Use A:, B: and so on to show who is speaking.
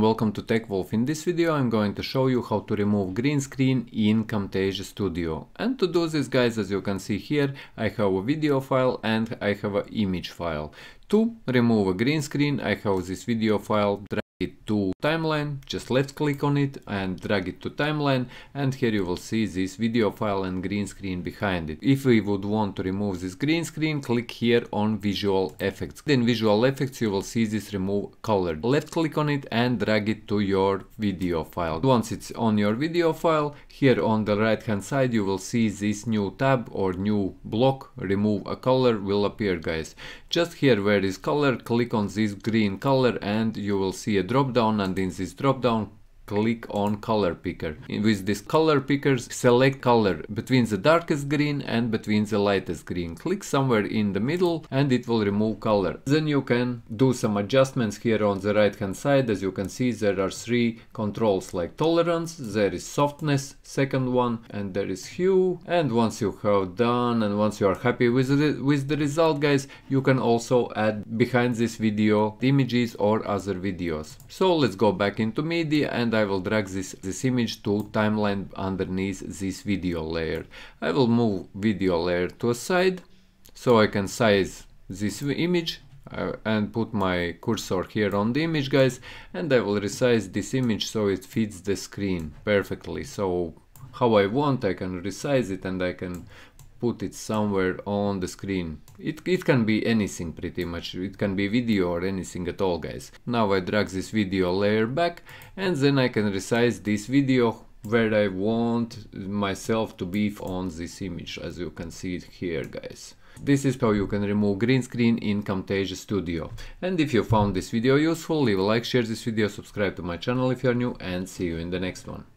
A: Welcome to TechWolf. In this video I'm going to show you how to remove green screen in Camtasia Studio. And to do this guys, as you can see here, I have a video file and I have an image file. To remove a green screen I have this video file, drag it to timeline, just left click on it and drag it to timeline and here you will see this video file and green screen behind it. If we would want to remove this green screen, click here on visual effects. Then visual effects you will see this remove color. Left click on it and drag it to your video file. Once it's on your video file, here on the right hand side you will see this new tab or new block remove a color will appear guys. Just here where is color, click on this green color and you will see a drop drop down and in this drop down click on color picker. With this color pickers, select color between the darkest green and between the lightest green. Click somewhere in the middle and it will remove color. Then you can do some adjustments here on the right hand side. As you can see, there are three controls like tolerance, there is softness, second one, and there is hue. And once you have done and once you are happy with the, with the result, guys, you can also add behind this video images or other videos. So let's go back into MIDI and I will drag this, this image to timeline underneath this video layer. I will move video layer to a side so I can size this image uh, and put my cursor here on the image guys and I will resize this image so it fits the screen perfectly so how I want I can resize it and I can put it somewhere on the screen. It, it can be anything pretty much, it can be video or anything at all guys. Now I drag this video layer back and then I can resize this video where I want myself to be on this image as you can see it here guys. This is how you can remove green screen in Camtasia Studio. And if you found this video useful, leave a like, share this video, subscribe to my channel if you are new and see you in the next one.